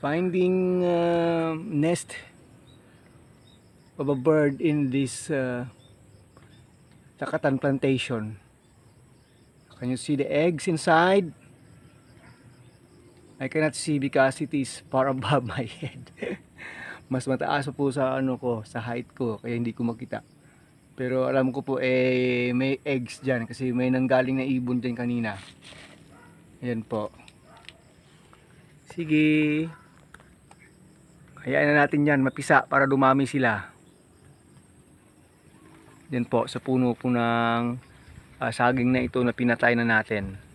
finding uh, nest of a bird in this uh, plantation can you see the eggs inside I cannot see because it is far above my head mas mataas po sa ano ko sa height ko kaya hindi ko makita pero alam ko po eh may eggs diyan kasi may nanggaling na ibon din kanina Ayun po sige hayaan na natin yan mapisa para dumami sila yan po sa puno po ng uh, saging na ito na pinatay na natin